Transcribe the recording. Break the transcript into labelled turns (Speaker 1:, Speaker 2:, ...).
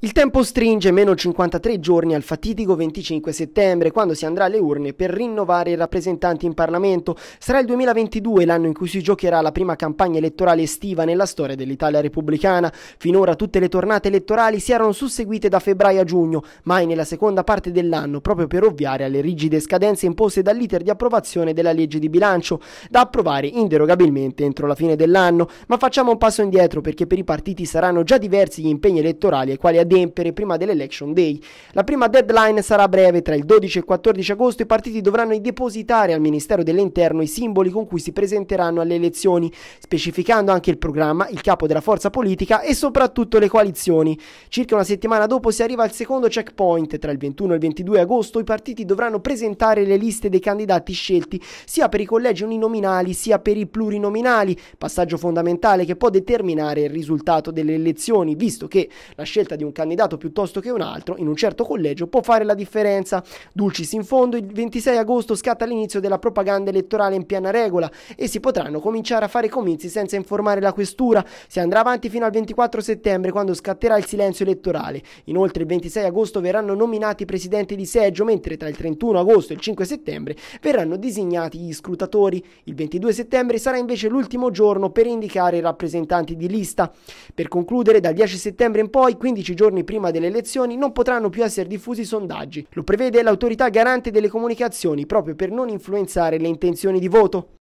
Speaker 1: Il tempo stringe meno 53 giorni al fatidico 25 settembre, quando si andrà alle urne per rinnovare i rappresentanti in Parlamento. Sarà il 2022 l'anno in cui si giocherà la prima campagna elettorale estiva nella storia dell'Italia repubblicana. Finora tutte le tornate elettorali si erano susseguite da febbraio a giugno, mai nella seconda parte dell'anno, proprio per ovviare alle rigide scadenze imposte dall'iter di approvazione della legge di bilancio, da approvare inderogabilmente entro la fine dell'anno. Ma facciamo un passo indietro perché per i partiti saranno già diversi gli impegni elettorali ai quali adempiere prima dell'election day. La prima deadline sarà breve, tra il 12 e il 14 agosto i partiti dovranno depositare al Ministero dell'Interno i simboli con cui si presenteranno alle elezioni, specificando anche il programma, il capo della forza politica e soprattutto le coalizioni. Circa una settimana dopo si arriva al secondo checkpoint, tra il 21 e il 22 agosto i partiti dovranno presentare le liste dei candidati scelti sia per i collegi uninominali sia per i plurinominali, passaggio fondamentale che può determinare il risultato delle elezioni, visto che la scelta di un candidato piuttosto che un altro in un certo collegio può fare la differenza. Dulcis in fondo, il 26 agosto scatta l'inizio della propaganda elettorale in piena regola e si potranno cominciare a fare comizi senza informare la questura. Si andrà avanti fino al 24 settembre quando scatterà il silenzio elettorale. Inoltre il 26 agosto verranno nominati i presidenti di seggio, mentre tra il 31 agosto e il 5 settembre verranno disegnati gli scrutatori. Il 22 settembre sarà invece l'ultimo giorno per indicare i rappresentanti di lista. Per concludere, dal 10 settembre in poi, 15 giorni giorni prima delle elezioni non potranno più essere diffusi sondaggi. Lo prevede l'autorità garante delle comunicazioni proprio per non influenzare le intenzioni di voto.